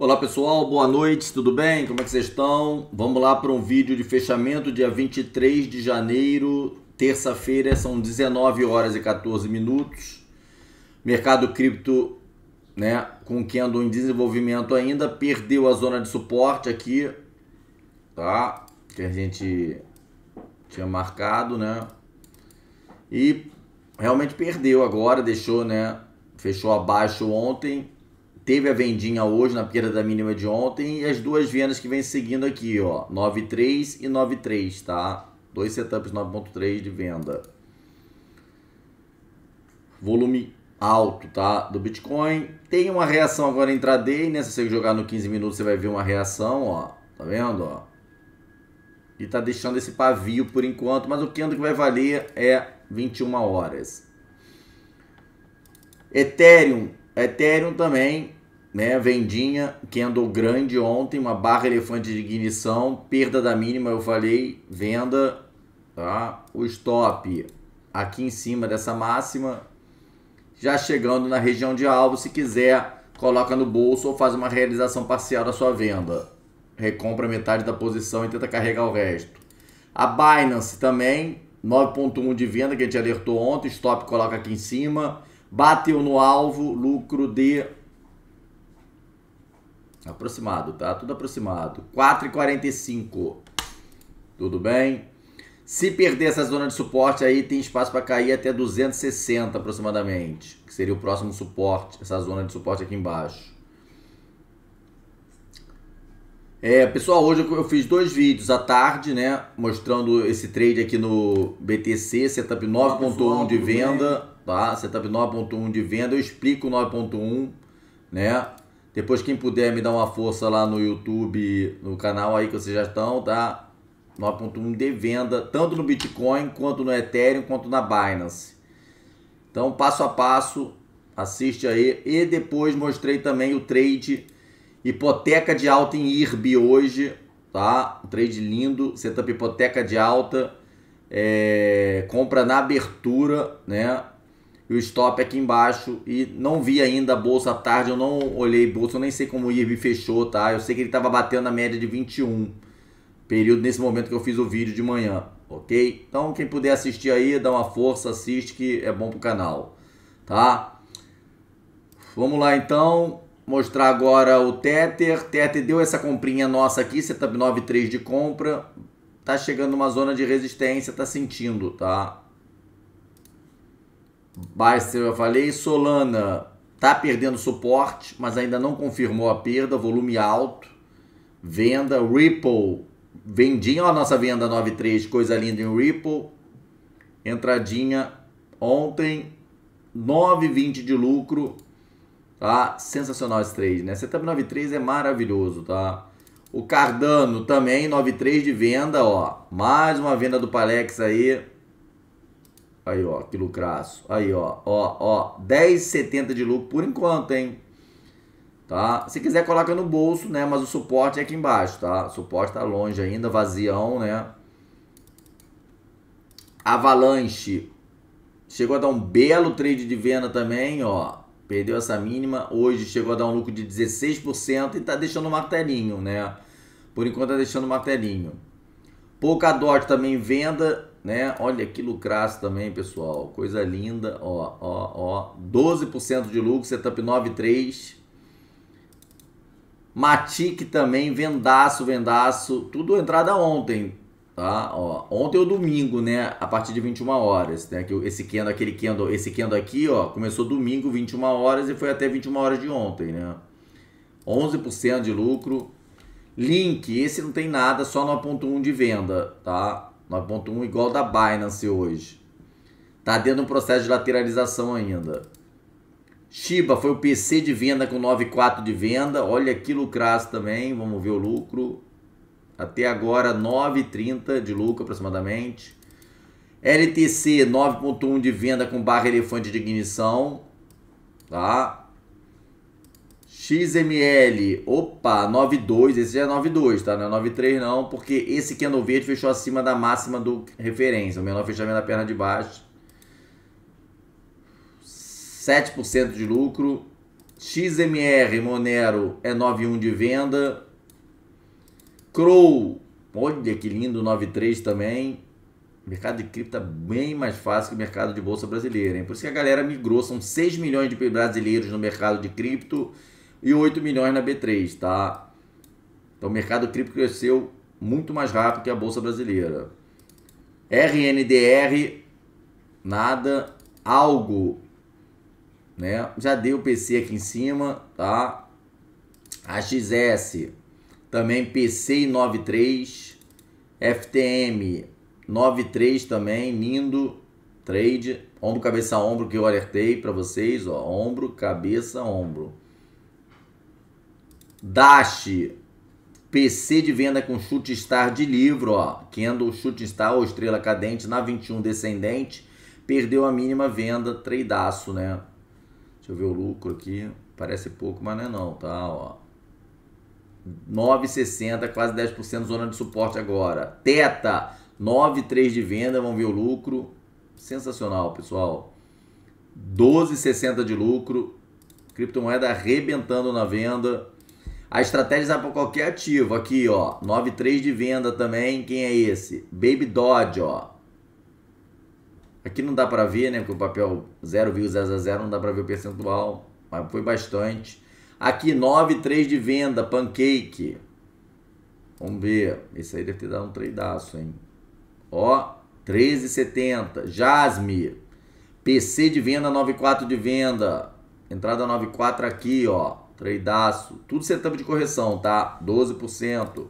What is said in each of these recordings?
Olá pessoal, boa noite, tudo bem? Como é que vocês estão? Vamos lá para um vídeo de fechamento, dia 23 de janeiro, terça-feira, são 19 horas e 14 minutos. Mercado cripto, né, com candle em desenvolvimento ainda, perdeu a zona de suporte aqui, tá? Que a gente tinha marcado, né? E realmente perdeu agora, deixou, né? Fechou abaixo ontem teve a vendinha hoje na perda da mínima de ontem e as duas vendas que vem seguindo aqui, ó, 9.3 e 9.3, tá? Dois setups 9.3 de venda. Volume alto, tá? Do Bitcoin. Tem uma reação agora intraday, né? Se você jogar no 15 minutos, você vai ver uma reação, ó. Tá vendo, ó? E tá deixando esse pavio por enquanto, mas o candle que vai valer é 21 horas. Ethereum, Ethereum também né? Vendinha que andou grande ontem, uma barra elefante de ignição, perda da mínima, eu falei, venda, tá? O stop aqui em cima dessa máxima, já chegando na região de alvo, se quiser, coloca no bolso ou faz uma realização parcial da sua venda. Recompra metade da posição e tenta carregar o resto. A Binance também, 9.1 de venda que a gente alertou ontem, stop coloca aqui em cima, bateu no alvo, lucro de Aproximado, tá? Tudo aproximado. 4,45. Tudo bem? Se perder essa zona de suporte aí, tem espaço para cair até 260 aproximadamente, que seria o próximo suporte, essa zona de suporte aqui embaixo. É, pessoal, hoje eu fiz dois vídeos à tarde, né, mostrando esse trade aqui no BTC, setup 9.1 de venda, tá? Setup 9.1 de venda, eu explico 9.1, né? Depois, quem puder me dar uma força lá no YouTube, no canal aí que vocês já estão, tá? 9.1 de venda, tanto no Bitcoin, quanto no Ethereum, quanto na Binance. Então, passo a passo, assiste aí. E depois mostrei também o trade hipoteca de alta em IRB hoje, tá? Um trade lindo, setup hipoteca de alta, é, compra na abertura, né? e o stop aqui embaixo e não vi ainda a bolsa à tarde, eu não olhei bolsa, eu nem sei como o IRB fechou, tá? Eu sei que ele estava batendo na média de 21, período nesse momento que eu fiz o vídeo de manhã, ok? Então quem puder assistir aí, dá uma força, assiste que é bom pro canal, tá? Vamos lá então, mostrar agora o Tether, Tether deu essa comprinha nossa aqui, setup 9.3 de compra, tá chegando numa zona de resistência, tá sentindo, tá? Baster, eu falei. Solana está perdendo suporte, mas ainda não confirmou a perda, volume alto. Venda, Ripple, vendinha, a nossa venda 9.3, coisa linda em Ripple. Entradinha ontem, 9,20 de lucro. Tá? Sensacional esse trade, né? Setup 9.3 é maravilhoso, tá? O Cardano também, 9.3 de venda, ó. Mais uma venda do Palex aí. Aí, ó, que lucraço. Aí, ó, ó, ó, 10,70 de lucro por enquanto, hein? Tá? Se quiser, coloca no bolso, né? Mas o suporte é aqui embaixo, tá? O suporte tá longe ainda, vazião, né? Avalanche. Chegou a dar um belo trade de venda também, ó. Perdeu essa mínima. Hoje chegou a dar um lucro de 16% e tá deixando um martelinho, né? Por enquanto tá deixando um martelinho. Polkadot também venda né? Olha que lucraço também, pessoal. Coisa linda, ó, ó, ó. 12% de lucro, setup 9.3. Matic também, vendaço, vendaço. Tudo entrada ontem, tá? Ó, ontem ou domingo, né? A partir de 21 horas, né? Que esse candle, aquele candle, esse candle aqui, ó, começou domingo, 21 horas e foi até 21 horas de ontem, né? 11% de lucro. Link, esse não tem nada, só no ponto 1 de venda, tá? 9.1 igual da Binance hoje. tá dentro de um processo de lateralização ainda. Shiba foi o PC de venda com 9,4 de venda. Olha que lucraço também. Vamos ver o lucro. Até agora 9,30 de lucro aproximadamente. LTC 9,1 de venda com barra elefante de ignição. Tá? XML, opa, 92, esse já é 92, tá? Não é 93 não, porque esse candle verde fechou acima da máxima do referência, o menor fechamento da perna de baixo. 7% de lucro. XMR Monero é 91 de venda. Crow, olha que lindo, 93 também. Mercado de cripto é bem mais fácil que o mercado de bolsa brasileira, hein? Por isso que a galera migrou, são 6 milhões de brasileiros no mercado de cripto e 8 milhões na B3, tá? Então o mercado cripto cresceu muito mais rápido que a bolsa brasileira. RNDR nada, algo, né? Já deu o PC aqui em cima, tá? AXS também PC 93, FTM 93 também, lindo trade, ombro cabeça ombro que eu alertei para vocês, ó, ombro cabeça ombro. Dash, PC de venda com chute star de livro, ó. Candle chute star ou estrela cadente na 21 descendente. Perdeu a mínima venda, treidaço, né? Deixa eu ver o lucro aqui. Parece pouco, mas não é não, tá? Ó. 9,60, quase 10% zona de suporte agora. Teta, 9,3 de venda, vamos ver o lucro. Sensacional, pessoal. 12,60 de lucro. Criptomoeda arrebentando na venda. A estratégia é dá para qualquer ativo. Aqui, ó. 9,3 de venda também. Quem é esse? Baby Dodge, ó. Aqui não dá para ver, né? Porque o papel 0,000 não dá para ver o percentual. Mas foi bastante. Aqui, 9,3 de venda. Pancake. Vamos ver. Esse aí deve ter dado um treidaço, hein? Ó. 13,70. Jasmine. PC de venda, 9,4 de venda. Entrada 9,4 aqui, ó. Treidaço. Tudo setup de correção, tá? 12%.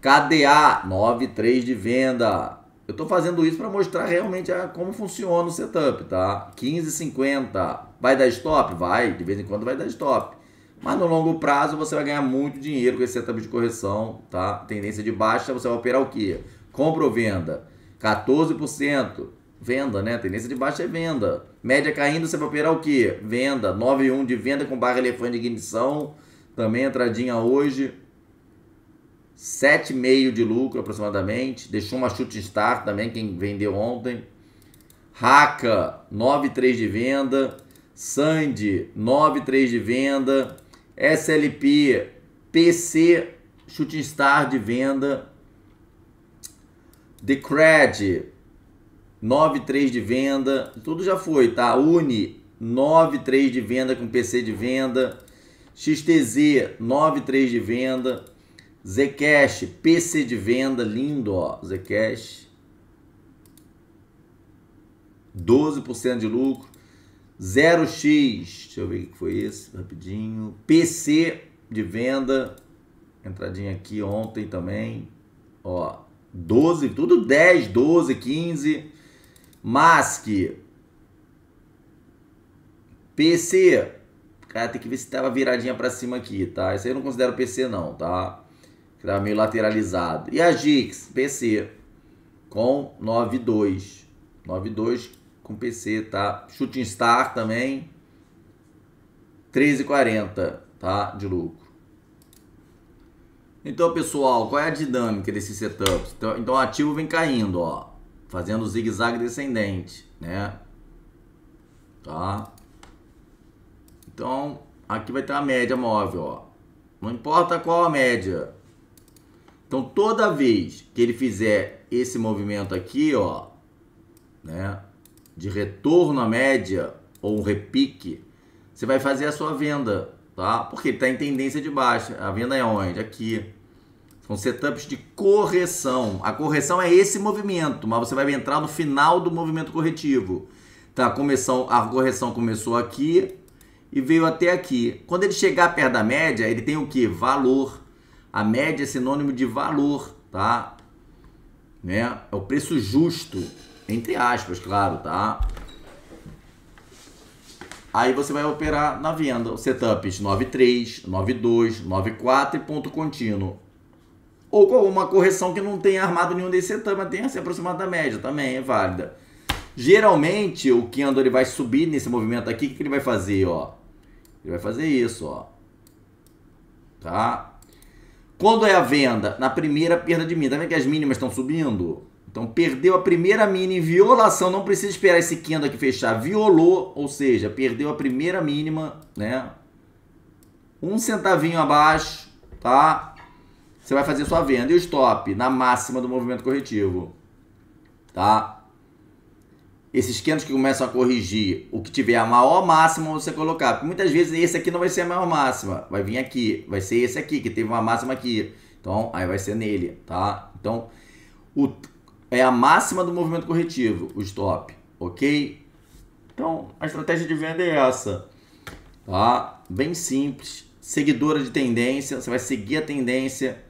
KDA, 9,3 de venda. Eu tô fazendo isso para mostrar realmente a, como funciona o setup, tá? 15,50. Vai dar stop? Vai. De vez em quando vai dar stop. Mas no longo prazo você vai ganhar muito dinheiro com esse setup de correção, tá? Tendência de baixa, você vai operar o quê? Compra ou venda? 14%. Venda, né? tendência de baixa é venda. Média caindo, você vai operar o quê? Venda. 9,1 de venda com barra elefante de ignição. Também entradinha hoje. 7,5 de lucro aproximadamente. Deixou uma chute start também, quem vendeu ontem. Raka, 9,3 de venda. Sandy, 9,3 de venda. SLP, PC, chute star de venda. Decred, 9,3 de venda, tudo já foi, tá? Uni, 9,3 de venda com PC de venda. XTZ, 9,3 de venda. Zcash, PC de venda, lindo, ó. Zcash, 12% de lucro. 0x, deixa eu ver o que foi esse, rapidinho. PC de venda, entradinha aqui ontem também, ó. 12, tudo 10, 12, 15. Mask. PC. Cara, tem que ver se tava viradinha para cima aqui, tá? Isso aí eu não considero PC não, tá? Que tava meio lateralizado. E a Gix, PC. Com 9.2. 9.2 com PC, tá? Shooting Star também. 13,40, tá? De lucro. Então, pessoal, qual é a dinâmica desse setup? Então, então o ativo vem caindo, ó fazendo zigue-zague descendente, né? Tá? Então, aqui vai ter a média móvel, ó. Não importa qual a média. Então, toda vez que ele fizer esse movimento aqui, ó, né, de retorno à média ou um repique, você vai fazer a sua venda, tá? Porque ele está em tendência de baixa. A venda é onde? Aqui. São setups de correção. A correção é esse movimento, mas você vai entrar no final do movimento corretivo. Tá, começou a correção começou aqui e veio até aqui. Quando ele chegar perto da média, ele tem o que? Valor. A média é sinônimo de valor, tá? Né? É o preço justo, entre aspas, claro, tá? Aí você vai operar na venda, setups 9.3, 9.2, 9.4 e ponto contínuo. Ou com uma correção que não tenha armado nenhum desse setor, mas tenha se aproximado da média, também é válida. Geralmente, o Kendo ele vai subir nesse movimento aqui, o que ele vai fazer, ó? Ele vai fazer isso, ó. Tá? Quando é a venda? Na primeira perda de mínima. Tá vendo que as mínimas estão subindo? Então, perdeu a primeira mínima em violação. Não precisa esperar esse Kendo aqui fechar. Violou, ou seja, perdeu a primeira mínima, né? Um centavinho abaixo, tá? você vai fazer sua venda. E o stop na máxima do movimento corretivo. Tá? Esses quentos que começam a corrigir, o que tiver a maior máxima você colocar. Porque muitas vezes esse aqui não vai ser a maior máxima. Vai vir aqui. Vai ser esse aqui, que teve uma máxima aqui. Então, aí vai ser nele, tá? Então, o, é a máxima do movimento corretivo, o stop, ok? Então, a estratégia de venda é essa, tá? Bem simples, seguidora de tendência, você vai seguir a tendência,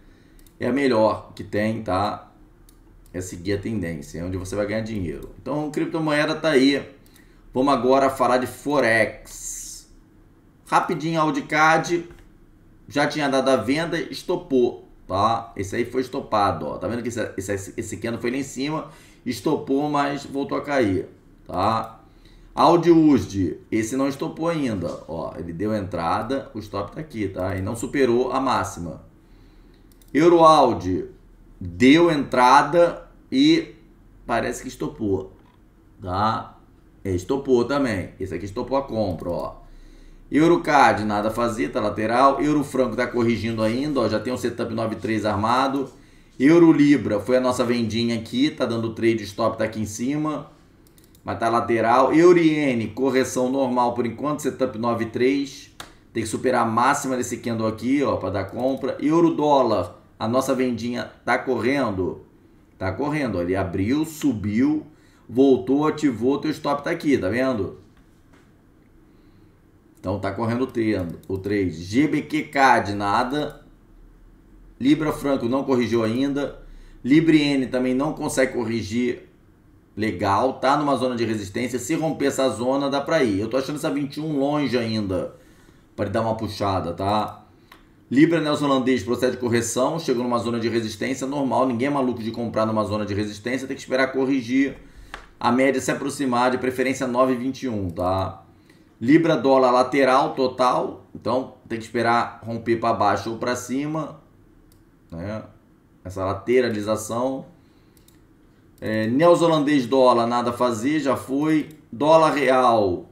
é a melhor que tem, tá? É seguir a tendência, é onde você vai ganhar dinheiro. Então, criptomoeda tá aí. Vamos agora falar de Forex. Rapidinho, AudiCAD já tinha dado a venda, estopou, tá? Esse aí foi estopado, ó. Tá vendo que esse, esse, esse foi lá em cima, estopou, mas voltou a cair, tá? AudiUSD. esse não estopou ainda, ó. Ele deu entrada, o stop tá aqui, tá? E não superou a máxima. Euroaudi deu entrada e parece que estopou, tá? É, estopou também. Esse aqui estopou a compra, ó. Eurocard, nada fazer, tá lateral. Eurofranco tá corrigindo ainda, ó. Já tem um setup 93 armado. Eurolibra foi a nossa vendinha aqui, tá dando trade stop, tá aqui em cima. Mas tá lateral. Euriene, correção normal por enquanto, setup 93. Tem que superar a máxima desse candle aqui, ó, para dar compra. Euro dólar a nossa vendinha tá correndo. Tá correndo. Ele abriu, subiu, voltou, ativou, teu stop tá aqui, tá vendo? Então tá correndo o 3, o GBQK de nada. Libra Franco não corrigiu ainda. N também não consegue corrigir legal, tá numa zona de resistência. Se romper essa zona, dá para ir. Eu tô achando essa 21 longe ainda para dar uma puxada, tá? Libra neozelandês né, procede correção, chegou numa zona de resistência normal, ninguém é maluco de comprar numa zona de resistência, tem que esperar corrigir a média é se aproximar de preferência 9,21, tá? Libra dólar lateral total, então tem que esperar romper para baixo ou para cima, né? Essa lateralização. É, neozelandês dólar, nada a fazer, já foi. Dólar real,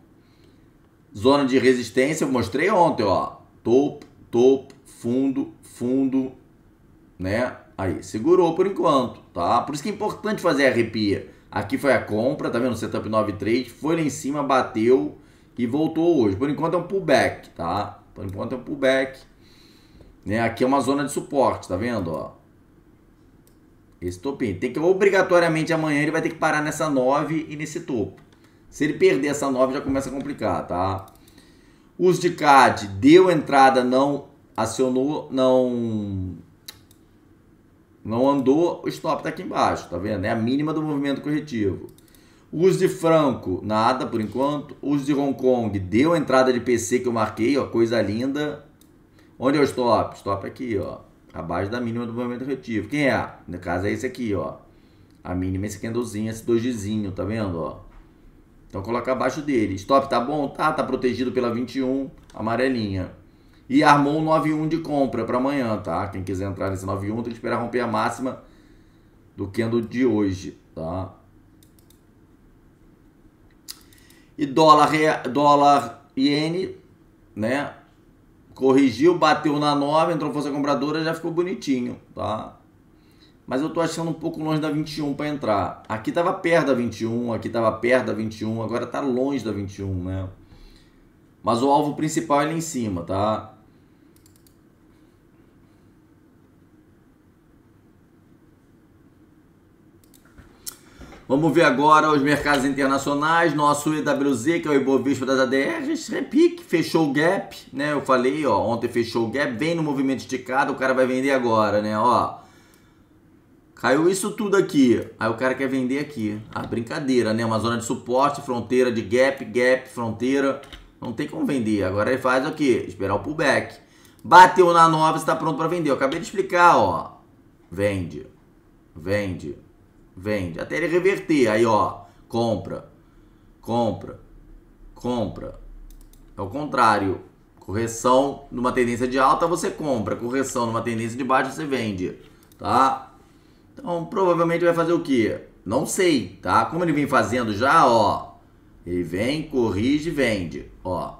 zona de resistência, eu mostrei ontem, ó. Topo, topo, fundo, fundo, né? Aí, segurou por enquanto, tá? Por isso que é importante fazer arrepia. Aqui foi a compra, tá vendo? Setup 9.3, foi lá em cima, bateu e voltou hoje. Por enquanto é um pullback, tá? Por enquanto é um pullback. Né? Aqui é uma zona de suporte, tá vendo, ó? Esse topinho. Tem que, obrigatoriamente, amanhã ele vai ter que parar nessa 9 e nesse topo. Se ele perder essa 9, já começa a complicar, tá? Os de CAD, deu entrada, não acionou, não não andou, o stop tá aqui embaixo, tá vendo? É a mínima do movimento corretivo. Uso de Franco, nada por enquanto. Uso de Hong Kong, deu a entrada de PC que eu marquei, ó, coisa linda. Onde é o stop? Stop aqui, ó, abaixo da mínima do movimento corretivo. Quem é? No caso é esse aqui, ó. A mínima é esse candlezinho, esse 2 tá vendo, ó? Então coloca abaixo dele. Stop tá bom? Tá, tá protegido pela 21, amarelinha. E armou um 91 de compra para amanhã, tá? Quem quiser entrar nesse 91 tem que esperar romper a máxima do candle de hoje, tá? E dólar, dólar iene, né? Corrigiu, bateu na 9, entrou força compradora, já ficou bonitinho, tá? Mas eu tô achando um pouco longe da 21 para entrar. Aqui tava perto da 21, aqui tava perto da 21, agora tá longe da 21, né? Mas o alvo principal é lá em cima, tá? Vamos ver agora os mercados internacionais. Nosso EWZ, que é o Ibovespa das ADRs, repique, fechou o gap, né? Eu falei, ó, ontem fechou o gap, vem no movimento esticado, o cara vai vender agora, né? Ó, caiu isso tudo aqui. Aí o cara quer vender aqui. Ah, brincadeira, né? Uma zona de suporte, fronteira de gap, gap, fronteira. Não tem como vender. Agora ele faz o quê? Esperar o pullback. Bateu na nova, está pronto para vender. Eu acabei de explicar, ó. Vende. Vende vende. Até ele reverter. Aí, ó, compra, compra, compra. É o contrário. Correção numa tendência de alta, você compra. Correção numa tendência de baixa, você vende. Tá? Então, provavelmente vai fazer o que Não sei, tá? Como ele vem fazendo já, ó. Ele vem, corrige, vende. Ó.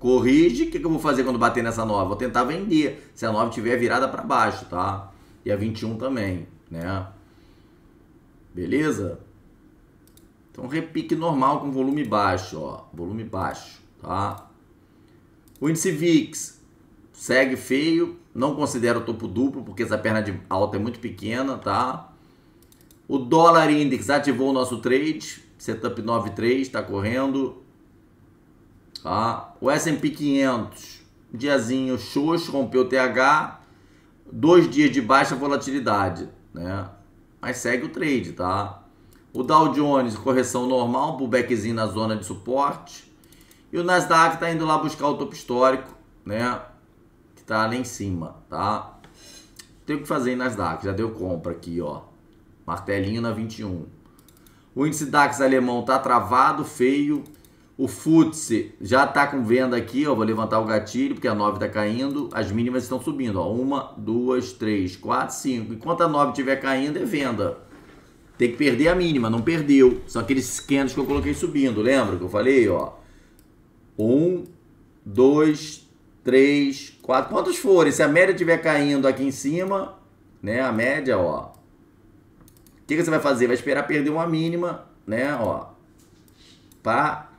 Corrige, que, que, eu vou fazer quando bater nessa nova Vou tentar vender. Se a nova tiver virada para baixo, tá? E a 21 também, né? Beleza? Então repique normal com volume baixo, ó, volume baixo, tá? O índice VIX segue feio, não considera o topo duplo porque essa perna de alta é muito pequena, tá? O dólar index ativou o nosso trade, setup 93 está correndo, tá? O S&P 500, diazinho xoxo, rompeu o TH, dois dias de baixa volatilidade, né? mas segue o trade, tá? O Dow Jones, correção normal, pullbackzinho na zona de suporte. E o Nasdaq está indo lá buscar o topo histórico, né? Que tá lá em cima, tá? Tem o que fazer em Nasdaq, já deu compra aqui, ó. Martelinho na 21. O índice DAX alemão tá travado, feio. O FTSE já está com venda aqui, ó, vou levantar o gatilho, porque a 9 está caindo, as mínimas estão subindo. Ó, uma, duas, três, quatro, cinco. Enquanto a 9 estiver caindo, é venda. Tem que perder a mínima, não perdeu. São aqueles candles que eu coloquei subindo, lembra que eu falei? Ó, um, dois, três, quatro. Quantos forem? Se a média estiver caindo aqui em cima, né? A média, ó. O que, que você vai fazer? Vai esperar perder uma mínima, né? Ó, para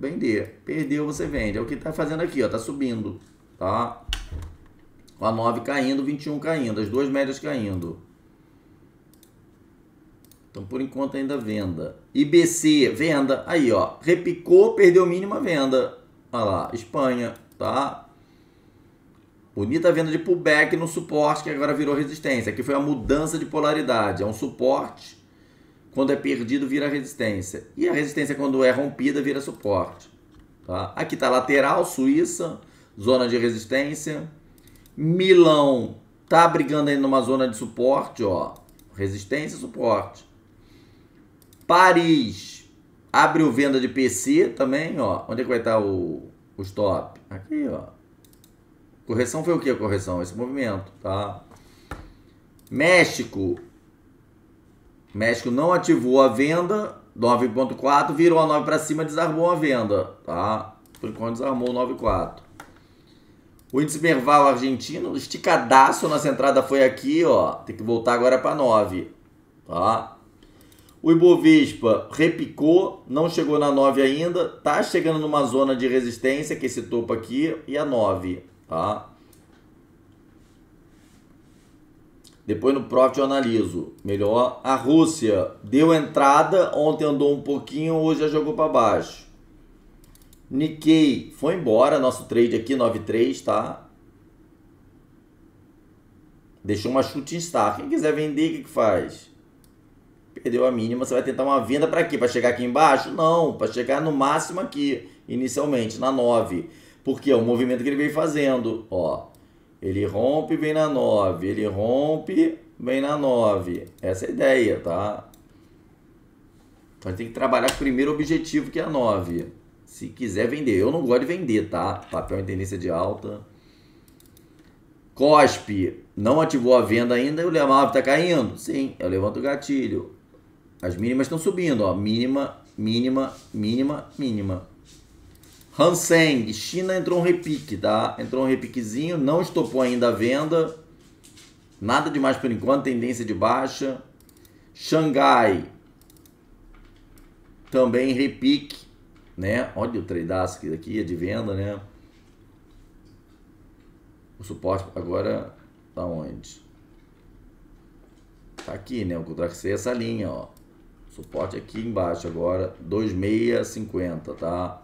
vender. Perdeu, você vende. É o que está fazendo aqui, ó. Tá subindo, tá? Com a 9 caindo, 21 caindo, as duas médias caindo. Então, por enquanto, ainda venda. IBC, venda. Aí, ó. Repicou, perdeu mínima venda. Olha lá, Espanha, tá? Bonita venda de pullback no suporte, que agora virou resistência. Aqui foi a mudança de polaridade. É um suporte quando é perdido, vira resistência. E a resistência, quando é rompida, vira suporte. Tá? Aqui está lateral, Suíça, zona de resistência. Milão tá brigando aí numa zona de suporte, ó. Resistência e suporte. Paris abriu venda de PC também, ó. Onde é que vai estar tá o, o stop? Aqui, ó. Correção foi o que a correção? Esse movimento, tá? México México não ativou a venda, 9.4, virou a 9 para cima, desarmou a venda, tá? Por enquanto desarmou 9.4. O índice Merval argentino, esticadaço, nossa entrada foi aqui, ó. Tem que voltar agora para 9, tá? O Ibovespa repicou, não chegou na 9 ainda, tá chegando numa zona de resistência, que é esse topo aqui, e a 9, tá? Depois no Profit eu analiso melhor. A Rússia deu entrada, ontem andou um pouquinho, hoje já jogou para baixo. Nikkei foi embora, nosso trade aqui 93, tá? Deixou uma chute em star. Quem quiser vender, o que, que faz? Perdeu a mínima, você vai tentar uma venda para quê? Para chegar aqui embaixo? Não, para chegar no máximo aqui, inicialmente, na 9. Porque é o movimento que ele veio fazendo, ó. Ele rompe, vem na 9. Ele rompe, vem na 9. Essa é a ideia, tá? Então a gente tem que trabalhar com o primeiro objetivo, que é a 9. Se quiser vender. Eu não gosto de vender, tá? Papel em tendência de alta. Cospe. Não ativou a venda ainda e o Lemar está caindo? Sim, eu levanto o gatilho. As mínimas estão subindo, ó. Mínima, mínima, mínima, mínima. Hanseng, China entrou um repique, tá? Entrou um repiquezinho, não estopou ainda a venda. Nada demais por enquanto, tendência de baixa. Xangai, também repique, né? Olha o tradeaço aqui, é de venda, né? O suporte agora tá onde? Tá aqui, né? O contraxei essa linha, ó. Suporte aqui embaixo agora, 2650, tá?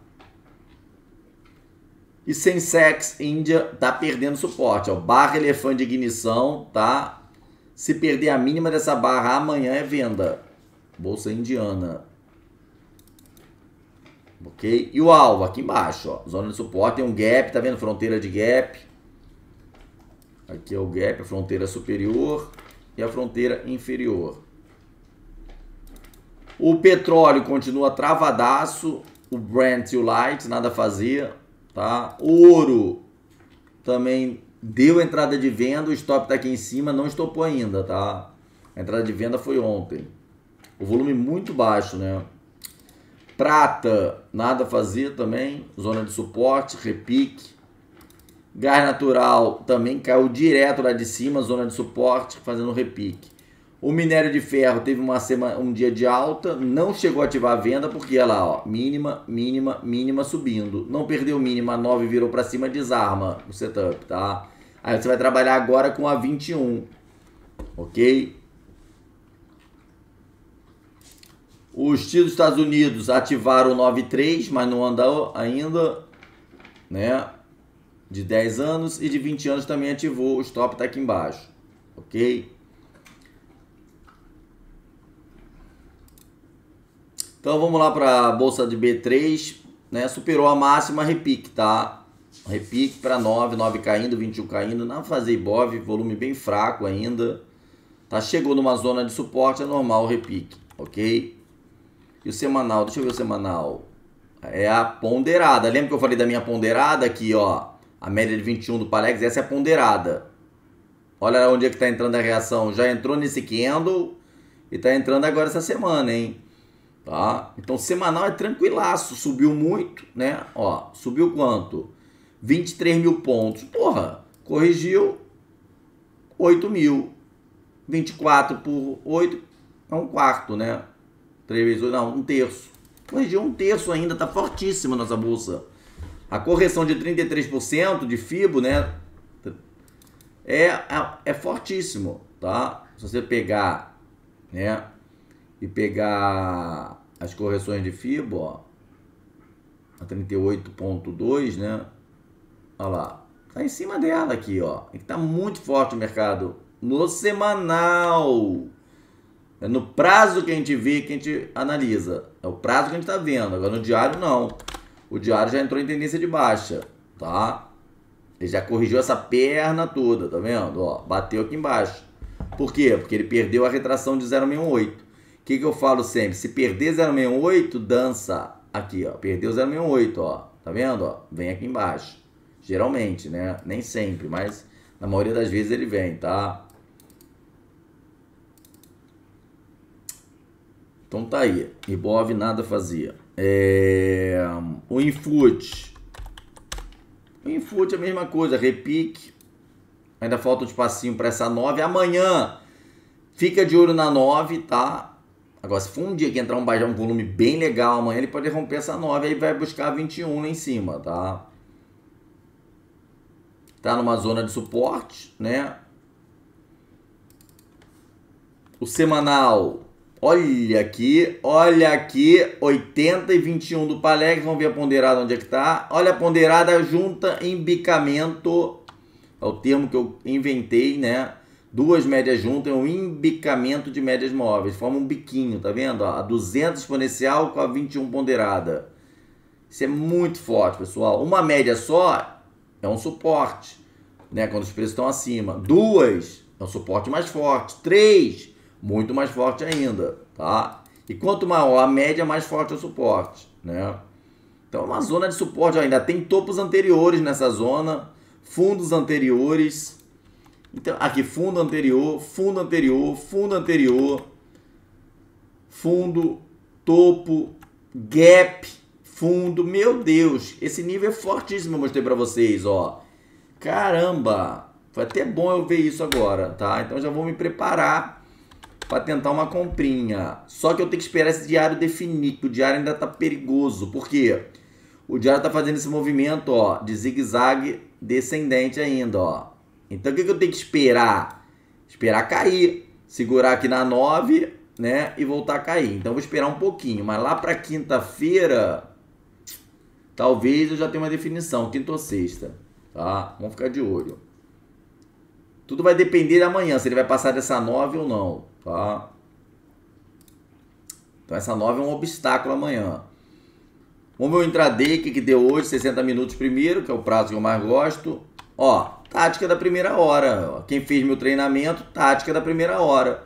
E Sensex Índia tá perdendo suporte, ó. Barra elefante de ignição, tá? Se perder a mínima dessa barra amanhã é venda. Bolsa indiana. Ok? E o alvo aqui embaixo, ó. Zona de suporte, tem um gap, tá vendo? Fronteira de gap. Aqui é o gap, a fronteira superior e a fronteira inferior. O petróleo continua travadaço. O Brent e o Light, nada fazia. Tá? Ouro também deu entrada de venda, o stop está aqui em cima, não estopou ainda, tá? A entrada de venda foi ontem. O volume muito baixo, né? Prata, nada a fazer também, zona de suporte, repique. Gás natural também caiu direto lá de cima, zona de suporte, fazendo repique. O minério de ferro teve uma semana, um dia de alta, não chegou a ativar a venda porque ela, ó, mínima, mínima, mínima subindo. Não perdeu mínima, 9 virou para cima, desarma o setup, tá? Aí você vai trabalhar agora com a 21, ok? Os tiros dos Estados Unidos ativaram o 9.3, mas não andou ainda, né? De 10 anos e de 20 anos também ativou, o stop tá aqui embaixo, ok? Então vamos lá para a bolsa de B3, né? Superou a máxima, repique, tá? Repique para 9, 9 caindo, 21 caindo, não fazer Ibov, volume bem fraco ainda. Tá, chegou numa zona de suporte, é normal o repique, ok? E o semanal, deixa eu ver o semanal. É a ponderada. Lembra que eu falei da minha ponderada aqui, ó? A média de 21 do Palex, essa é a ponderada. Olha onde é que tá entrando a reação. Já entrou nesse candle e tá entrando agora essa semana, hein? Tá? Então semanal é tranquilaço, subiu muito, né? Ó, subiu quanto? 23 mil pontos. Porra, corrigiu 8 mil. 24 por 8 é um quarto, né? 3 vezes 8, não, um terço. Corrigiu um terço ainda, tá fortíssima nossa bolsa. A correção de 33% de FIBO, né? É, é, é fortíssimo, tá? Se você pegar, né? E pegar as correções de FIBO, ó, a 38.2, né? Olha lá, tá em cima dela aqui, ó. É tá muito forte o mercado no semanal. É no prazo que a gente vê, que a gente analisa. É o prazo que a gente tá vendo. Agora no diário não. O diário já entrou em tendência de baixa, tá? Ele já corrigiu essa perna toda, tá vendo? Ó, bateu aqui embaixo. Por quê? Porque ele perdeu a retração de 0,68 que, que eu falo sempre? Se perder 068, dança aqui, ó. Perdeu 068, ó. Tá vendo? Ó? Vem aqui embaixo. Geralmente, né? Nem sempre, mas na maioria das vezes ele vem, tá? Então tá aí. Ibov nada fazia. É... O Infut. O Infut é a mesma coisa. Repique. Ainda falta um espacinho para essa 9. Amanhã, fica de olho na 9, tá? Agora, se for um dia que entrar um baixar um volume bem legal, amanhã ele pode romper essa 9, aí vai buscar 21 lá em cima, tá? Tá numa zona de suporte, né? O semanal, olha aqui, olha aqui, 80 e 21 do Palex, vamos ver a ponderada onde é que tá. Olha a ponderada junta, embicamento, é o termo que eu inventei, né? duas médias juntas é um imbicamento de médias móveis, forma um biquinho, tá vendo? A 200 exponencial com a 21 ponderada. Isso é muito forte, pessoal. Uma média só é um suporte, né? Quando os preços estão acima. Duas é um suporte mais forte. Três, muito mais forte ainda, tá? E quanto maior a média, mais forte é o suporte, né? Então é uma zona de suporte, ainda tem topos anteriores nessa zona, fundos anteriores, então, aqui, fundo anterior, fundo anterior, fundo anterior, fundo, topo, gap, fundo. Meu Deus, esse nível é fortíssimo, eu mostrei para vocês, ó. Caramba, foi até bom eu ver isso agora, tá? Então, já vou me preparar para tentar uma comprinha. Só que eu tenho que esperar esse diário definir, que o diário ainda tá perigoso. Por quê? O diário tá fazendo esse movimento, ó, de zigue-zague descendente ainda, ó. Então o que, eu tenho que esperar? Esperar cair, segurar aqui na 9, né? E voltar a cair. Então vou esperar um pouquinho, mas lá para quinta-feira, talvez eu já tenha uma definição, quinta ou sexta, tá? Vamos ficar de olho. Tudo vai depender da manhã, se ele vai passar dessa 9 ou não, tá? Então essa 9 é um obstáculo amanhã. Vamos ver o intraday que, que deu hoje, 60 minutos primeiro, que é o prazo que eu mais gosto. Ó, tática da primeira hora. Quem fez meu treinamento, tática da primeira hora.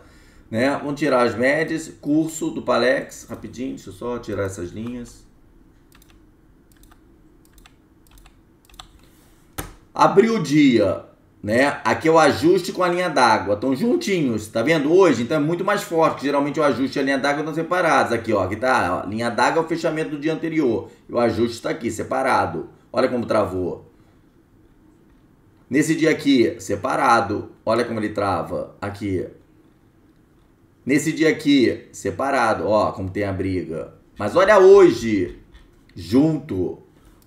Né? Vamos tirar as médias, curso do Palex, rapidinho, deixa eu só tirar essas linhas. Abriu o dia, né? Aqui é o ajuste com a linha d'água, estão juntinhos, tá vendo? Hoje, então é muito mais forte, geralmente o ajuste e a linha d'água estão separados. Aqui, ó, aqui tá, ó, linha d'água é o fechamento do dia anterior, e o ajuste está aqui, separado. Olha como travou. Nesse dia aqui, separado, olha como ele trava aqui. Nesse dia aqui, separado, ó, como tem a briga. Mas olha hoje, junto.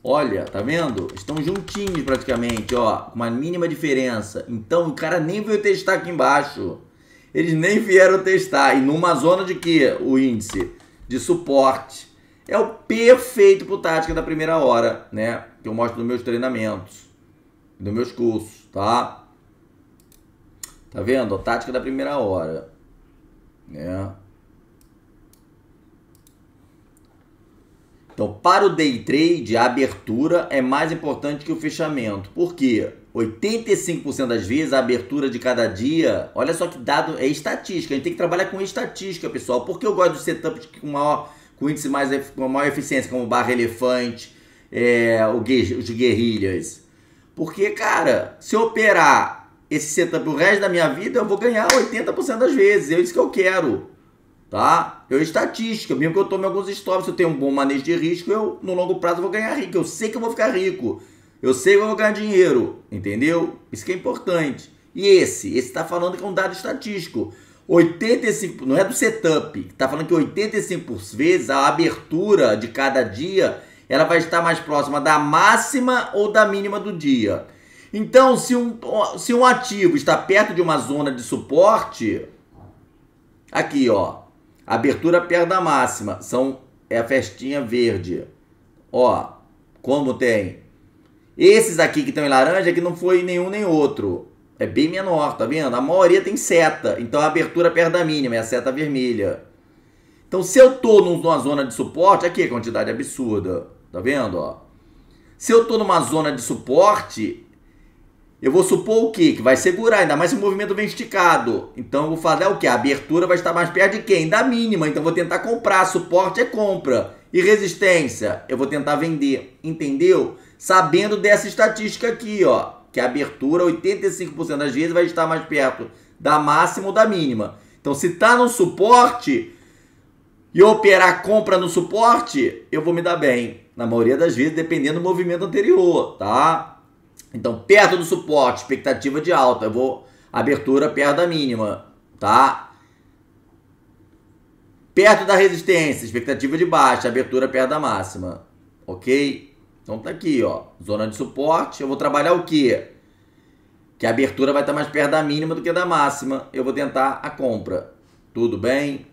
Olha, tá vendo? Estão juntinhos praticamente, ó, uma mínima diferença. Então o cara nem veio testar aqui embaixo. Eles nem vieram testar. E numa zona de quê? O índice de suporte. É o perfeito pro tática da primeira hora, né? Que eu mostro nos meus treinamentos dos meus cursos, tá? Tá vendo? A tática da primeira hora, né? Então, para o day trade, a abertura é mais importante que o fechamento. Por quê? 85% das vezes a abertura de cada dia, olha só que dado é estatística, a gente tem que trabalhar com estatística, pessoal. Porque eu gosto do setup com maior com índice mais com maior eficiência, como barra elefante, é, o, os guerrilhas porque, cara, se eu operar esse setup o resto da minha vida, eu vou ganhar 80% das vezes. É isso que eu quero. Tá? Eu estatística, mesmo que eu tome alguns stops, se eu tenho um bom manejo de risco, eu no longo prazo vou ganhar rico. Eu sei que eu vou ficar rico. Eu sei que eu vou ganhar dinheiro, entendeu? Isso que é importante. E esse, esse tá falando que é um dado estatístico. 85, não é do setup, tá falando que 85 vezes a abertura de cada dia ela vai estar mais próxima da máxima ou da mínima do dia. Então, se um, se um ativo está perto de uma zona de suporte, aqui ó, abertura perto da máxima, são é a festinha verde. Ó, como tem esses aqui que estão em laranja que não foi nenhum nem outro. É bem menor, tá vendo? A maioria tem seta. Então a abertura perto da mínima é a seta vermelha. Então, se eu tô numa zona de suporte, aqui é quantidade absurda, tá vendo, ó? Se eu tô numa zona de suporte, eu vou supor o quê? Que vai segurar, ainda mais se o movimento vem esticado. Então, eu vou fazer é o quê? A abertura vai estar mais perto de quem? Da mínima, então eu vou tentar comprar, suporte é compra. E resistência, eu vou tentar vender, entendeu? Sabendo dessa estatística aqui, ó, que a abertura 85% das vezes vai estar mais perto da máxima ou da mínima. Então, se tá no suporte, e operar compra no suporte, eu vou me dar bem. Na maioria das vezes, dependendo do movimento anterior, tá? Então, perto do suporte, expectativa de alta, eu vou abertura perto da mínima, tá? Perto da resistência, expectativa de baixa, abertura perto da máxima, ok? Então tá aqui, ó, zona de suporte, eu vou trabalhar o quê? Que a abertura vai estar mais perto da mínima do que da máxima, eu vou tentar a compra, tudo bem?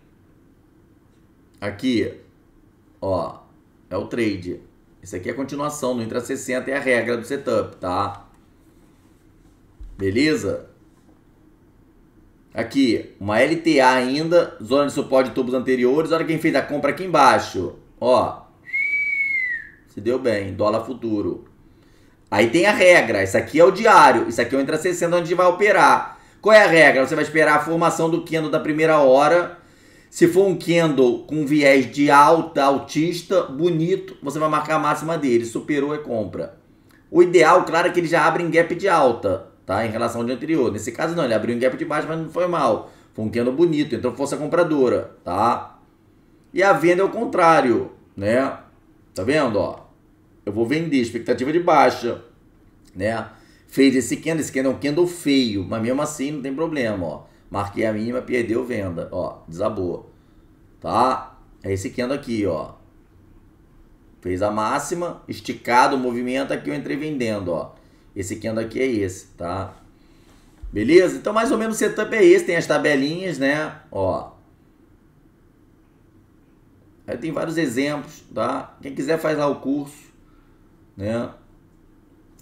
Aqui, ó, é o trade. Isso aqui é a continuação do Intra 60 é a regra do setup, tá? Beleza? Aqui, uma LTA ainda, zona de suporte de tubos anteriores. Olha quem fez a compra aqui embaixo. Ó, se deu bem, dólar futuro. Aí tem a regra, isso aqui é o diário, isso aqui é o Intra 60 onde vai operar. Qual é a regra? Você vai esperar a formação do candle da primeira hora se for um candle com viés de alta, altista, bonito, você vai marcar a máxima dele. Superou é compra. O ideal, claro, é que ele já abre em gap de alta, tá? Em relação ao dia anterior. Nesse caso não, ele abriu em gap de baixo, mas não foi mal. Foi um candle bonito, então força compradora, tá? E a venda é o contrário, né? Tá vendo, ó? Eu vou vender, expectativa de baixa, né? Fez esse candle, esse candle é um candle feio, mas mesmo assim não tem problema, ó. Marquei a mínima, perdeu venda. Ó, desabou. Tá? É esse candle aqui, ó. Fez a máxima, esticado o movimento, aqui eu entrei vendendo, ó. Esse candle aqui é esse, tá? Beleza? Então, mais ou menos o setup é esse. Tem as tabelinhas, né? Ó. Aí tem vários exemplos, tá? Quem quiser faz lá o curso, né?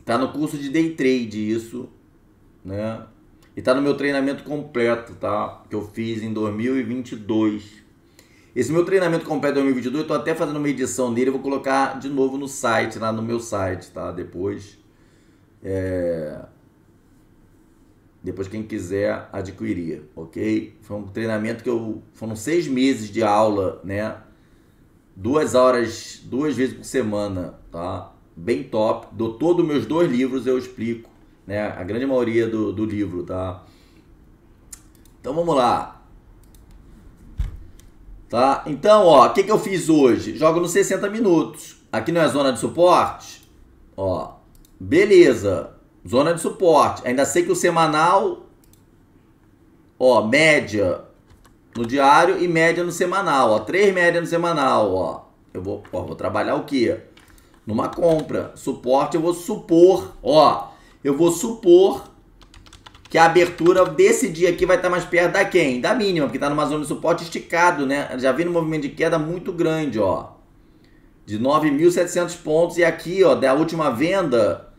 Tá no curso de Day Trade isso, né? E tá no meu treinamento completo, tá? Que eu fiz em 2022. Esse meu treinamento completo 2022, eu tô até fazendo uma edição nele, eu vou colocar de novo no site, lá no meu site, tá? Depois. É... Depois quem quiser adquirir, ok? Foi um treinamento que eu. Foram seis meses de aula, né? Duas horas, duas vezes por semana, tá? Bem top. Do todos meus dois livros, eu explico né? A grande maioria do, do livro, tá? Então vamos lá. Tá? Então, ó, o que, que eu fiz hoje? Jogo nos 60 minutos. Aqui não é zona de suporte? Ó, beleza. Zona de suporte. Ainda sei que o semanal, ó, média no diário e média no semanal, ó. Três médias no semanal, ó. Eu vou, ó, vou trabalhar o quê? Numa compra. Suporte eu vou supor, ó eu vou supor que a abertura desse dia aqui vai estar tá mais perto da quem? Da mínima, porque está numa zona de suporte esticado, né? Já vi um movimento de queda muito grande, ó. De 9.700 pontos e aqui, ó, da última venda,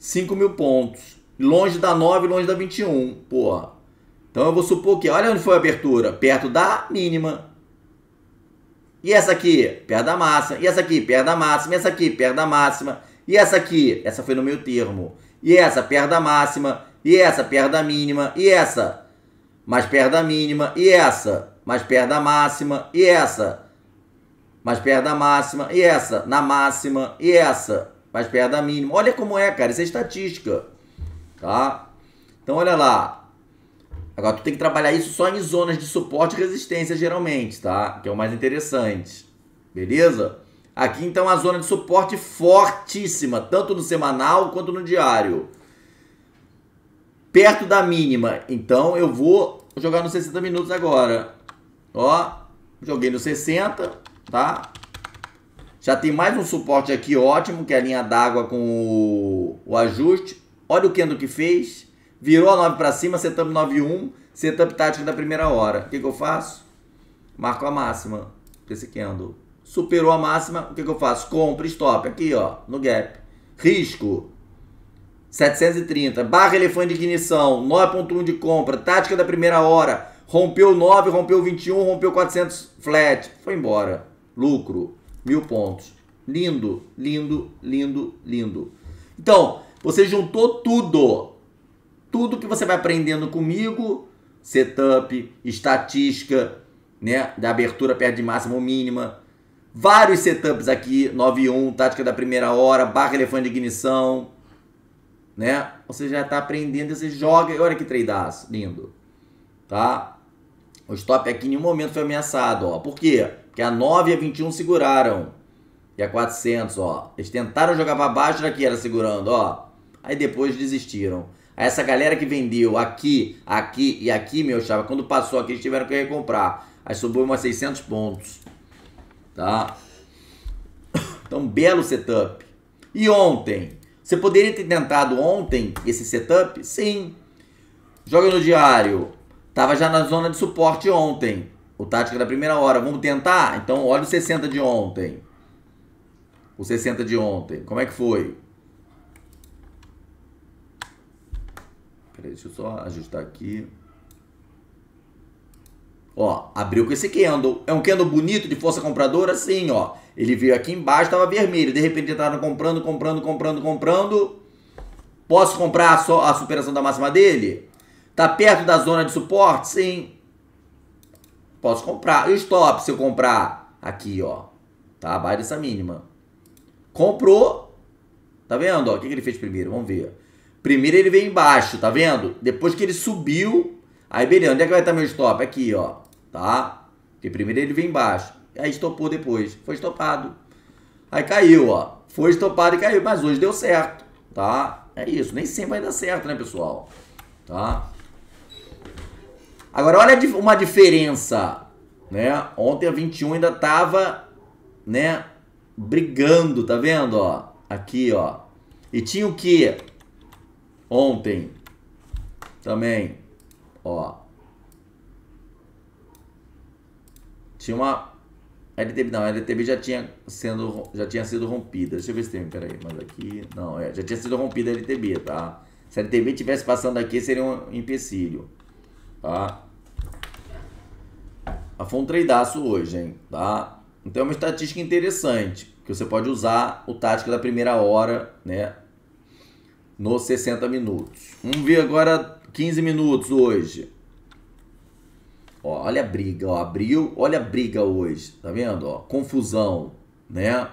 5.000 mil pontos. Longe da 9, longe da 21, porra. Então eu vou supor que, olha onde foi a abertura, perto da mínima. E essa aqui, perto da máxima. E essa aqui, perto da máxima. E essa aqui, perto da máxima. E essa aqui, essa foi no meio termo. E essa perda máxima, e essa perda mínima, e essa mais perda mínima, e essa mais perda máxima, e essa mais perda máxima, e essa na máxima, e essa mais perda mínima. Olha como é, cara, isso é estatística, tá? Então olha lá, Agora, tu tem que trabalhar isso só em zonas de suporte e resistência, geralmente, tá? Que é o mais interessante. Beleza? Aqui então a zona de suporte fortíssima, tanto no semanal quanto no diário. Perto da mínima. Então eu vou jogar nos 60 minutos agora. Ó, joguei nos 60, tá? Já tem mais um suporte aqui ótimo, que é a linha d'água com o, o, ajuste. Olha o Kendo que fez. Virou a 9 para cima, setup 9-1, setup tático da primeira hora. O que, que eu faço? Marco a máxima desse Kendo superou a máxima, o que, que eu faço? Compra, stop, aqui ó, no gap. Risco, 730. Barra elefante de ignição, 9.1 de compra, tática da primeira hora. Rompeu 9, rompeu 21, rompeu 400 flat. Foi embora. Lucro, mil pontos. Lindo, lindo, lindo, lindo. Então, você juntou tudo. Tudo que você vai aprendendo comigo, setup, estatística, né, da abertura perto de máxima ou mínima, vários setups aqui, 9-1, tática da primeira hora, barra elefante de ignição, né? Você já está aprendendo, você joga, olha que tradeaço, lindo, tá? O stop aqui em nenhum momento foi ameaçado, ó. Por quê? Porque a 9 e a 21 seguraram. E a 400, ó. Eles tentaram jogar para baixo, daqui era segurando, ó. Aí depois desistiram. Aí essa galera que vendeu aqui, aqui e aqui, meu chapa, quando passou aqui, eles tiveram que recomprar. Aí subiu umas 600 pontos tá? Então, belo setup. E ontem? Você poderia ter tentado ontem esse setup? Sim. Joga no diário. Tava já na zona de suporte ontem. O tática da primeira hora. Vamos tentar? Então, olha o 60 de ontem. O 60 de ontem. Como é que foi? Peraí, deixa eu só ajustar aqui. Ó, abriu com esse candle. É um candle bonito de força compradora? Sim, ó. Ele veio aqui embaixo, estava vermelho. De repente entraram comprando, comprando, comprando, comprando. Posso comprar a, a superação da máxima dele? Tá perto da zona de suporte? Sim. Posso comprar. E o stop se eu comprar? Aqui, ó. Tá abaixo dessa mínima. Comprou. Tá vendo? Ó, o que, que ele fez primeiro? Vamos ver. Primeiro ele veio embaixo, tá vendo? Depois que ele subiu. Aí, beleza. Onde é que vai estar meu stop? Aqui, ó tá? Porque primeiro ele vem embaixo, aí estopou depois, foi estopado. Aí caiu, ó. Foi estopado e caiu, mas hoje deu certo, tá? É isso, nem sempre vai dar certo, né, pessoal? Tá? Agora, olha uma diferença, né? Ontem a 21 ainda tava, né, brigando, tá vendo, ó? Aqui, ó. E tinha o que? Ontem também, ó. Tinha uma. LTB, não, a LTB já tinha, sendo, já tinha sido rompida. Deixa eu ver se tem, peraí, mas aqui. Não, é, já tinha sido rompida a LTB, tá? Se a LTB estivesse passando aqui, seria um empecilho, tá? Foi um treidaço hoje, hein, tá? Então é uma estatística interessante, que você pode usar o tático da primeira hora, né? Nos 60 minutos. Vamos ver agora 15 minutos hoje. Ó, olha a briga, ó, abriu, olha a briga hoje, tá vendo? Ó, confusão, né?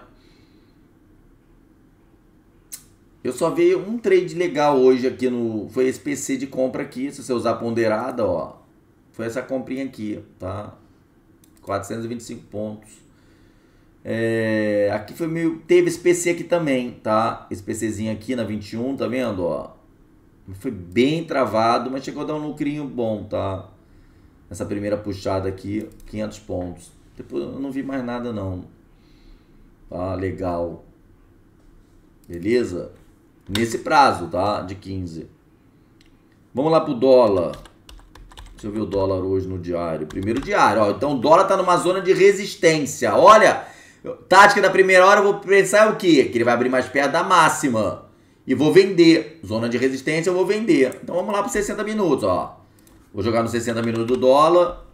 Eu só vi um trade legal hoje aqui no. Foi esse PC de compra aqui. Se você usar ponderada, ó. Foi essa comprinha aqui, tá? 425 pontos. É, aqui foi meio. Teve esse PC aqui também, tá? Esse PCzinho aqui na 21, tá vendo? Ó. Foi bem travado, mas chegou a dar um lucrinho bom, tá? nessa primeira puxada aqui, 500 pontos. Depois eu não vi mais nada não. Tá legal. Beleza? Nesse prazo, tá? De 15. Vamos lá pro dólar. Deixa eu ver o dólar hoje no diário. Primeiro diário, ó. Então o dólar tá numa zona de resistência. Olha, tática da primeira hora eu vou pensar o quê? Que ele vai abrir mais perto da máxima. E vou vender. Zona de resistência eu vou vender. Então vamos lá para 60 minutos, ó. Vou jogar nos 60 minutos do dólar.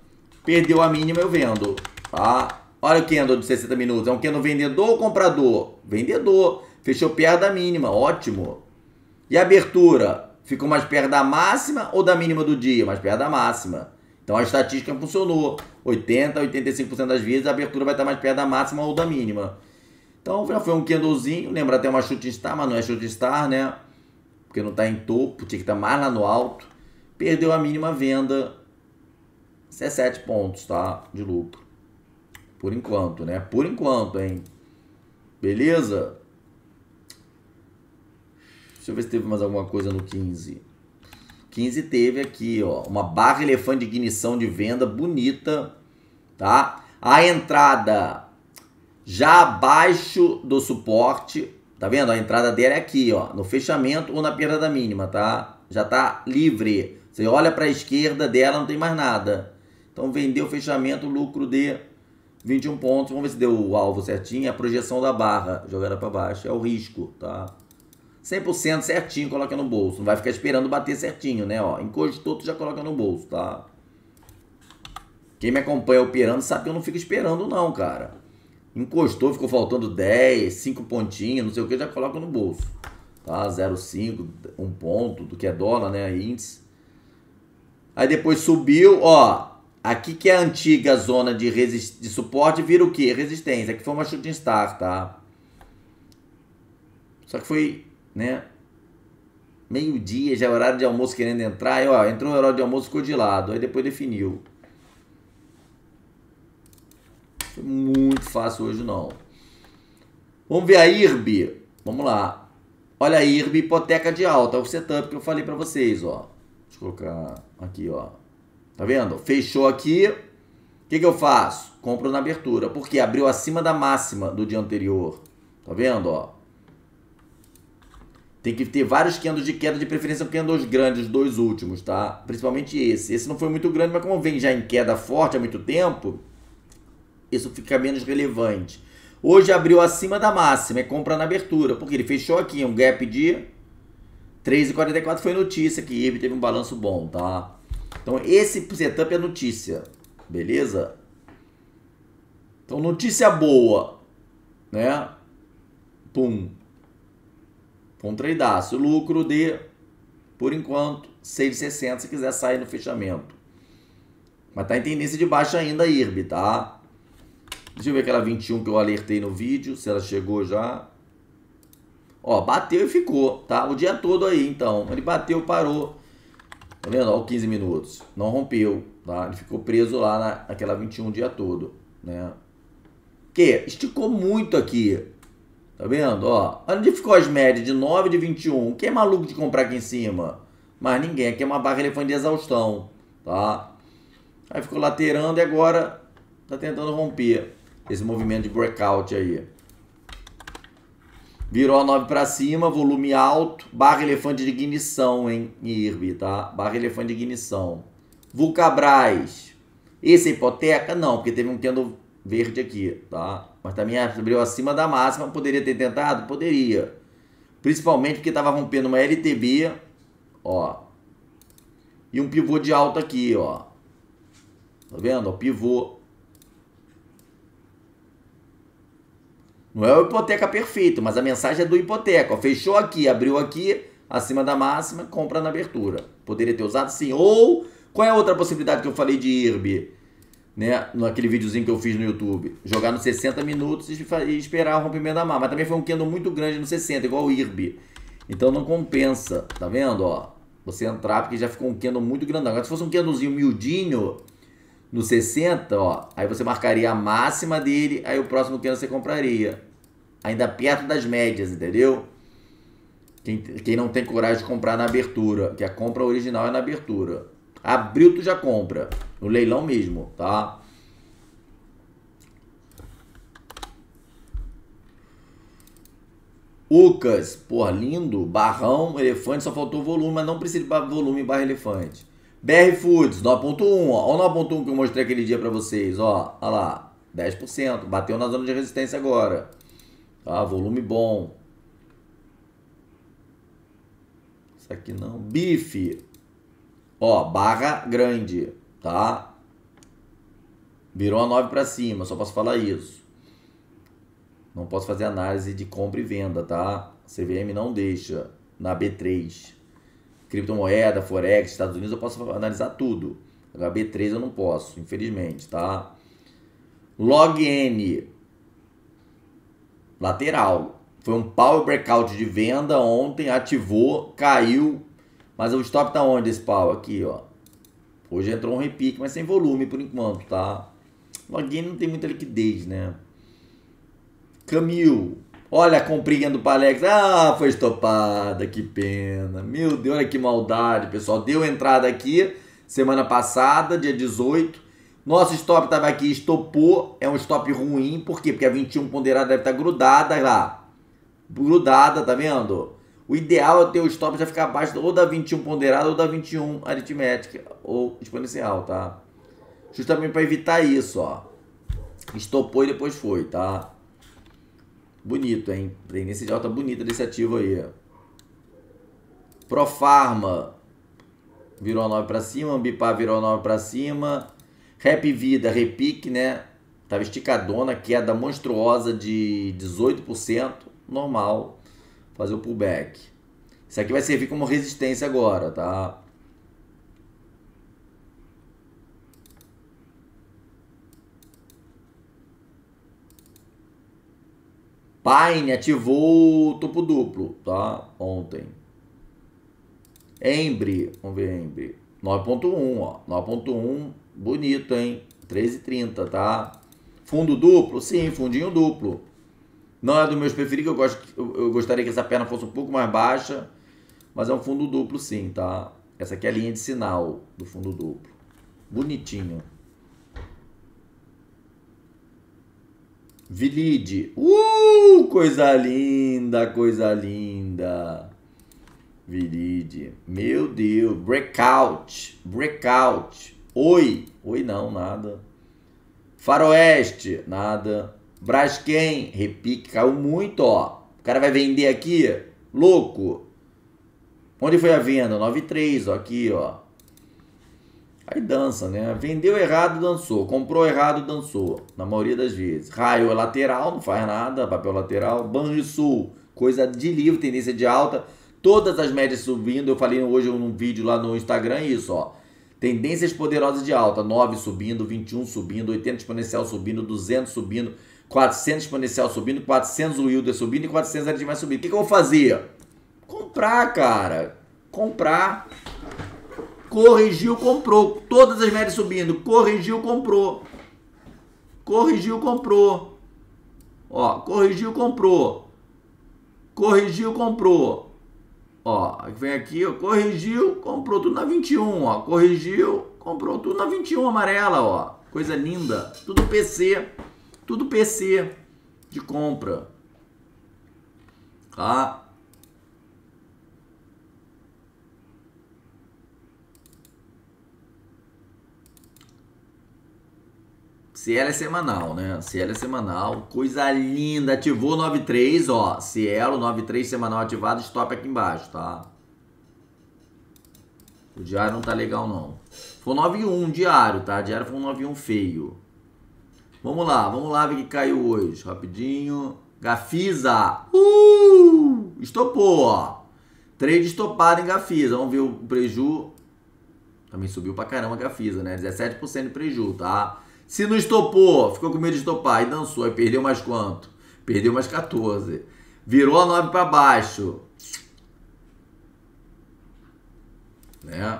Perdeu a mínima, eu vendo. Tá? Olha o candle de 60 minutos. É um candle vendedor ou comprador? Vendedor. Fechou perto da mínima. Ótimo. E a abertura? Ficou mais perto da máxima ou da mínima do dia? Mais perto da máxima. Então a estatística funcionou. 80, 85% das vezes a abertura vai estar mais perto da máxima ou da mínima. Então já foi um candlezinho. Lembra até uma chute star, mas não é chute star, né? Porque não está em topo. Tinha que estar tá mais lá no alto. Perdeu a mínima venda, 17 pontos, tá? De lucro. Por enquanto, né? Por enquanto, hein? Beleza? Deixa eu ver se teve mais alguma coisa no 15. 15 teve aqui, ó, uma barra elefante de ignição de venda bonita, tá? A entrada já abaixo do suporte, tá vendo? A entrada dela é aqui, ó, no fechamento ou na perda mínima, tá? Já tá livre. Você olha para a esquerda dela, não tem mais nada. Então vendeu fechamento, lucro de 21 pontos. Vamos ver se deu o alvo certinho. É a projeção da barra, jogada para baixo, é o risco, tá? 100% certinho coloca no bolso. Não vai ficar esperando bater certinho, né? Ó, encostou, tu já coloca no bolso, tá? Quem me acompanha operando sabe que eu não fico esperando não, cara. Encostou, ficou faltando 10, 5 pontinhos, não sei o que, já coloca no bolso. Tá? 0,5, 1 ponto, do que é dólar, né? Índice. Aí depois subiu, ó. Aqui que é a antiga zona de, de suporte, vira o quê? Resistência. Aqui foi uma shooting star, tá? Só que foi, né? Meio-dia, já é horário de almoço querendo entrar. Aí, ó, entrou o horário de almoço, ficou de lado. Aí depois definiu. Foi muito fácil hoje, não. Vamos ver a IRB. Vamos lá. Olha a IRB, hipoteca de alta. É o setup que eu falei para vocês, ó. Deixa eu colocar aqui, ó. Tá vendo? Fechou aqui. O que, que eu faço? Compro na abertura. Porque abriu acima da máxima do dia anterior. Tá vendo, ó? Tem que ter vários candles de queda, de preferência candles grandes, os dois últimos, tá? Principalmente esse. Esse não foi muito grande, mas como vem já em queda forte há muito tempo, isso fica menos relevante. Hoje abriu acima da máxima, é compra na abertura, porque ele fechou aqui um gap de 3,44 foi notícia que IRB teve um balanço bom, tá? Então esse setup é notícia, beleza? Então notícia boa, né? Pum. Contraidaço. Lucro de, por enquanto, 6,60 se quiser sair no fechamento. Mas tá em tendência de baixa ainda a IRB, tá? Deixa eu ver aquela 21 que eu alertei no vídeo, se ela chegou já. Ó, bateu e ficou, tá? O dia todo aí, então. Ele bateu, parou. Tá vendo? Ó, 15 minutos. Não rompeu, tá? Ele ficou preso lá na, naquela 21 o dia todo, né? Que esticou muito aqui. Tá vendo? Ó, onde ficou as médias de 9 de 21? Quem é maluco de comprar aqui em cima? Mas ninguém. Aqui é uma barra elefante de exaustão, tá? Aí ficou laterando e agora tá tentando romper esse movimento de breakout aí. Virou a 9 para cima, volume alto, barra elefante de ignição, hein, IRB, tá? Barra elefante de ignição. Vulcabras. Esse é hipoteca? Não, porque teve um tendo verde aqui, tá? Mas também abriu acima da máxima, poderia ter tentado? Poderia. Principalmente porque estava rompendo uma LTB, ó. E um pivô de alta aqui, ó. Tá vendo? Ó, pivô Não é o hipoteca perfeito, mas a mensagem é do hipoteca. Ó, fechou aqui, abriu aqui, acima da máxima, compra na abertura. Poderia ter usado sim. Ou, qual é a outra possibilidade que eu falei de IRB? Né, naquele videozinho que eu fiz no YouTube. Jogar nos 60 minutos e esperar o rompimento da mar. Mas também foi um candle muito grande no 60, igual o IRB. Então não compensa, tá vendo? Ó, você entrar porque já ficou um candle muito grandão. Agora se fosse um candlezinho miudinho, no 60, ó, aí você marcaria a máxima dele, aí o próximo que você compraria. Ainda perto das médias, entendeu? Quem, quem não tem coragem de comprar na abertura, que a compra original é na abertura. Abril tu já compra, no leilão mesmo, tá? Ucas, porra, lindo, barrão, elefante, só faltou volume, mas não precisa de volume barra elefante. BR Foods 9.1, ó, o 9.1 que eu mostrei aquele dia para vocês, ó, olha lá, 10%, bateu na zona de resistência agora, tá, volume bom. Isso aqui não, bife, ó, barra grande, tá, virou a 9 para cima, só posso falar isso. Não posso fazer análise de compra e venda, tá? CVM não deixa na B3 criptomoeda, forex, Estados Unidos, eu posso analisar tudo. HB3 eu não posso, infelizmente, tá? LogN lateral. Foi um power breakout de venda ontem, ativou, caiu, mas o stop tá onde esse pau aqui, ó? Hoje entrou um repique, mas sem volume por enquanto, tá? Login não tem muita liquidez, né? Camil, Olha a comprinha do Palex. Ah, foi estopada, que pena. Meu Deus, olha que maldade, pessoal. Deu entrada aqui semana passada, dia 18. Nosso stop estava aqui, estopou. É um stop ruim, por quê? Porque a 21 ponderada deve estar tá grudada lá. Grudada, tá vendo? O ideal é ter o stop já ficar abaixo ou da 21 ponderada ou da 21 aritmética ou exponencial, tá? Justamente para evitar isso, ó. Estopou e depois foi, tá? Bonito, hein? Tendência de alta bonita desse ativo aí. Profarma virou 9 para cima, Ambipar virou 9 para cima. Rap Vida, repique, né? Tava esticadona, queda monstruosa de 18%, normal. Fazer o pullback. Isso aqui vai servir como resistência agora, tá? Pine ativou o topo duplo, tá? Ontem. Embre, vamos ver Embre. 9.1, ó. 9.1, bonito, hein? 13,30, tá? Fundo duplo? Sim, fundinho duplo. Não é do meus preferidos, eu, gosto, eu, eu gostaria que essa perna fosse um pouco mais baixa, mas é um fundo duplo sim, tá? Essa aqui é a linha de sinal do fundo duplo. Bonitinho. Vilide. Uh, coisa linda, coisa linda. Vilide. Meu Deus. Breakout. Breakout. Oi. Oi não, nada. Faroeste. Nada. Braskem. Repique. Caiu muito, ó. O cara vai vender aqui. Louco. Onde foi a venda? 9,3, ó. Aqui, ó. Aí dança, né? Vendeu errado, dançou. Comprou errado, dançou. Na maioria das vezes. Raio é lateral, não faz nada. Papel lateral. Banrisul, coisa de livro, tendência de alta. Todas as médias subindo. Eu falei hoje num vídeo lá no Instagram isso, ó. Tendências poderosas de alta. 9 subindo, 21 subindo, 80 exponencial subindo, 200 subindo, 400 exponencial subindo, 400 Wilder subindo e 400 vai subindo. O que, que eu vou fazer? Comprar, cara. Comprar corrigiu, comprou. Todas as médias subindo, corrigiu, comprou. Corrigiu, comprou. Ó, corrigiu, comprou. Corrigiu, comprou. Ó, vem aqui, ó, corrigiu, comprou tudo na 21, ó. Corrigiu, comprou tudo na 21 amarela, ó. Coisa linda. Tudo PC. Tudo PC de compra. Tá? Cielo é semanal, né? Cielo é semanal. Coisa linda. Ativou 93, ó. Cielo 93 semanal ativado. Stop aqui embaixo, tá? O diário não tá legal, não. Foi 91 diário, tá? Diário foi um 91 feio. Vamos lá, vamos lá ver o que caiu hoje. Rapidinho. Gafisa. Uh! Estopou, ó. Trade estopado em Gafisa. Vamos ver o preju. Também subiu pra caramba a Gafisa, né? 17% de preju, tá? Se não estopou, ficou com medo de estopar e dançou, e perdeu mais quanto? Perdeu mais 14. Virou a 9 para baixo. Né?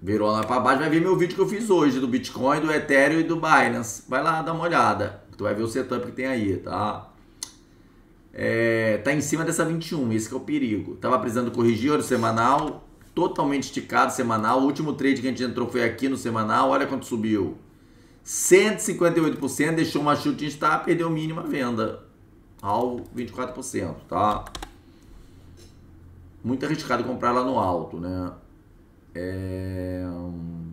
Virou a 9 para baixo. Vai ver meu vídeo que eu fiz hoje do Bitcoin, do Ethereum e do Binance. Vai lá, dá uma olhada. Tu vai ver o setup que tem aí, tá? É, tá em cima dessa 21, esse é o perigo. Tava precisando corrigir o semanal, totalmente esticado semanal. O último trade que a gente entrou foi aqui no semanal, olha quanto subiu. 158%, deixou uma chute em está, perdeu mínima venda. Alvo 24%, tá? Muito arriscado comprar lá no alto, né? É... Hum,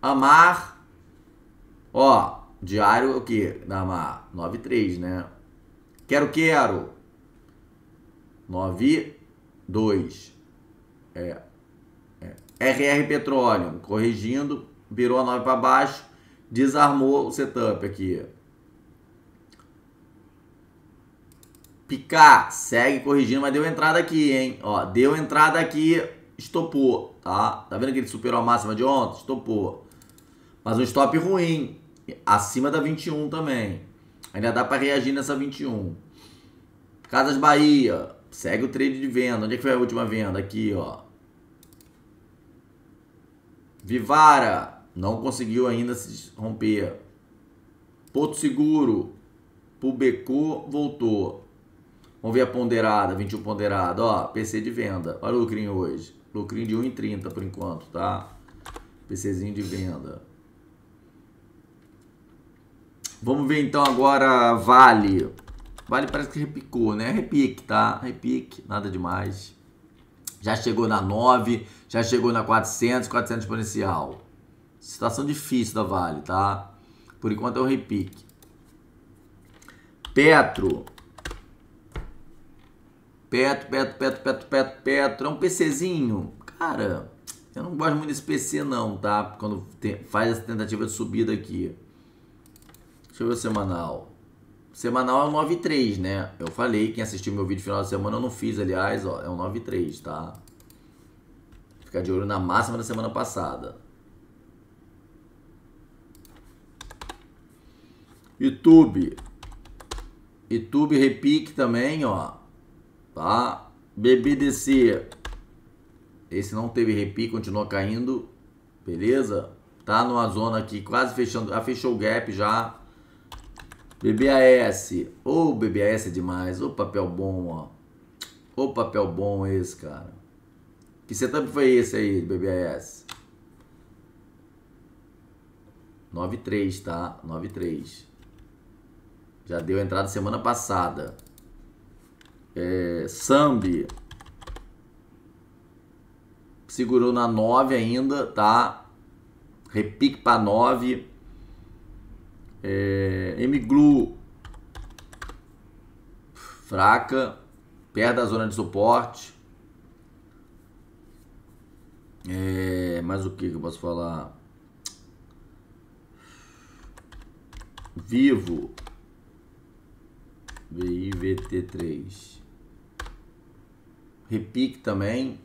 Amar. Ó, diário é o que? Da Amar? 9,3, né? Quero, quero. 9,2. É. é. RR Petróleo, corrigindo virou a 9 para baixo, desarmou o setup aqui. Picar, segue corrigindo, mas deu entrada aqui, hein? Ó, deu entrada aqui, estopou, tá? Tá vendo que ele superou a máxima de ontem? Estopou. Mas um stop ruim, acima da 21 também. Ainda dá para reagir nessa 21. Casas Bahia, segue o trade de venda. Onde é que foi a última venda? Aqui, ó. Vivara, não conseguiu ainda se romper. Porto Seguro, Pubecô voltou. Vamos ver a ponderada, 21 ponderada, ó, PC de venda. Olha o lucrinho hoje. Lucrinho de 1,30 por enquanto, tá? PCzinho de venda. Vamos ver então agora Vale. Vale parece que repicou, né? Repique, tá? Repique, nada demais. Já chegou na 9, já chegou na 400, 400 exponencial. Situação difícil da Vale, tá? Por enquanto é o repique. Petro. Petro, Petro, Petro, Petro, Petro, Petro. É um PCzinho. Cara, eu não gosto muito desse PC não, tá? Quando faz essa tentativa de subida aqui. Deixa eu ver o semanal. Semanal é um 9.3, né? Eu falei, quem assistiu meu vídeo final de semana, eu não fiz, aliás, ó, é um 9.3, tá? Ficar de olho na máxima da semana passada. YouTube. YouTube Repique também, ó. Tá? BBDC. Esse não teve repique, continuou caindo. Beleza? Tá numa zona aqui, quase fechando. Ah, fechou o gap já. BBAS. Ô, oh, BBAS é demais. Ô, oh, papel bom, ó. Ô, oh, papel bom esse, cara. Que setup foi esse aí, BBAS? 93 tá? 93 já deu entrada semana passada. É, Sambi segurou na 9 ainda, tá? Repique para 9. É, Mglu fraca, perto da zona de suporte. É, mas o que, que eu posso falar? Vivo VIVT3. Repique também.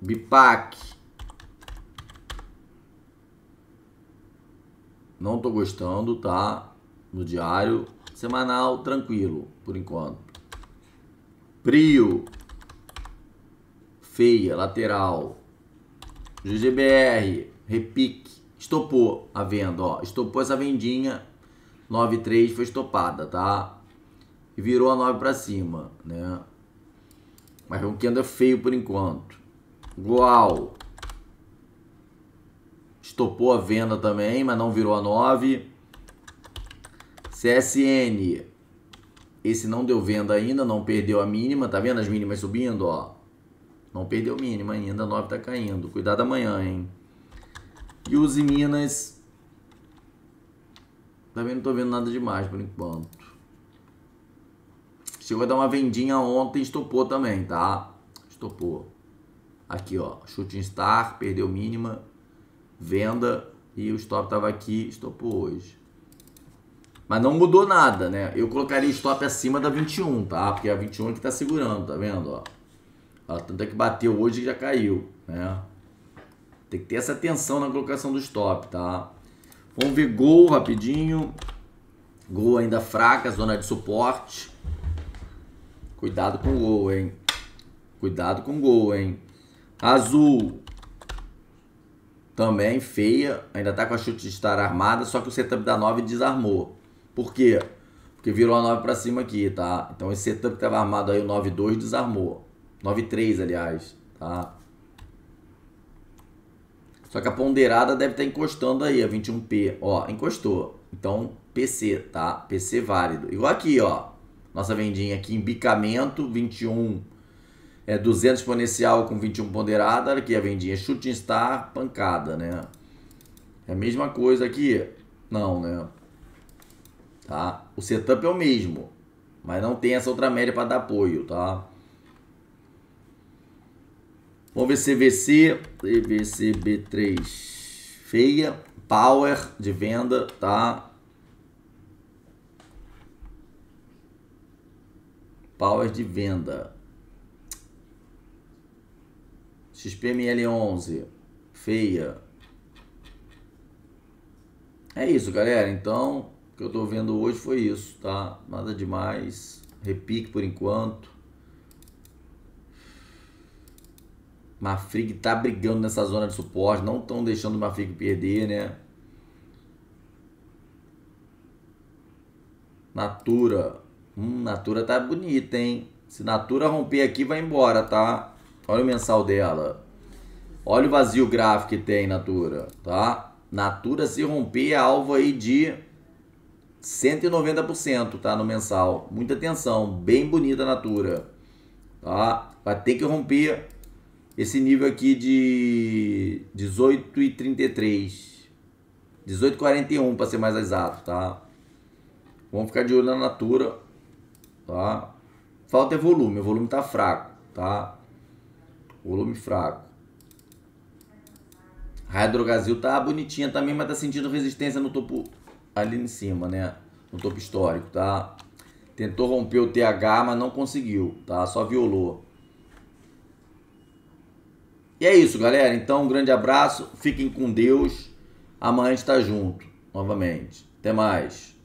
Bipac. Não tô gostando, tá? No diário. Semanal, tranquilo, por enquanto. Prio. Feia, lateral. GGBR, repique. Estopou a venda, ó. Estopou essa vendinha. 9,3 foi estopada, tá? E virou a 9 para cima, né? Mas o que anda é feio por enquanto. Uau! Estopou a venda também, mas não virou a 9. CSN. Esse não deu venda ainda, não perdeu a mínima. Tá vendo as mínimas subindo, ó? Não perdeu mínima ainda, 9 tá caindo. Cuidado amanhã, hein? E os em Minas. Também não tô vendo nada demais por enquanto. Chegou a dar uma vendinha ontem, estopou também, tá? Estopou. Aqui, ó. Chute em star, perdeu mínima. Venda. E o stop tava aqui, estopou hoje. Mas não mudou nada, né? Eu colocaria stop acima da 21, tá? Porque a 21 é que tá segurando, tá vendo, ó? Tanto é que bateu hoje e já caiu, né? Tem que ter essa atenção na colocação do stop tá? Vamos ver gol rapidinho. Gol ainda fraca, zona de suporte. Cuidado com o gol, hein? Cuidado com o gol, hein? Azul. Também feia. Ainda tá com a chute de estar armada, só que o setup da 9 desarmou. Por quê? Porque virou a 9 para cima aqui, tá? Então esse setup que tava armado aí, o 9-2, desarmou. 9-3, aliás, tá? Só que a ponderada deve estar tá encostando aí, a 21P. Ó, encostou. Então, PC, tá? PC válido. Igual aqui, ó. Nossa vendinha aqui, embicamento, 21. É 200 exponencial com 21 ponderada. aqui a vendinha, shooting star, pancada, né? É a mesma coisa aqui. Não, né? Tá? O setup é o mesmo. Mas não tem essa outra média para dar apoio, tá? Vamos ver CVC, CVC B3 feia, power de venda, tá? Power de venda. XPML11 feia. É isso, galera. Então, o que eu tô vendo hoje foi isso, tá? Nada demais. Repique por enquanto. Mafrig tá brigando nessa zona de suporte, não estão deixando o Mafrig perder, né? Natura. Hum, Natura tá bonita, hein? Se Natura romper aqui, vai embora, tá? Olha o mensal dela. Olha o vazio gráfico que tem, Natura, tá? Natura se romper é alvo aí de 190%, tá? No mensal. Muita atenção. Bem bonita a Natura, tá? Vai ter que romper esse nível aqui de 18 e 33. 18,41 para ser mais exato, tá? Vamos ficar de olho na Natura, tá? Falta é volume, o volume tá fraco, tá? Volume fraco. A Hidrogazil tá bonitinha também, mas tá sentindo resistência no topo ali em cima, né? No topo histórico, tá? Tentou romper o TH, mas não conseguiu, tá? Só violou. E é isso, galera. Então, um grande abraço. Fiquem com Deus. Amanhã está junto novamente. Até mais.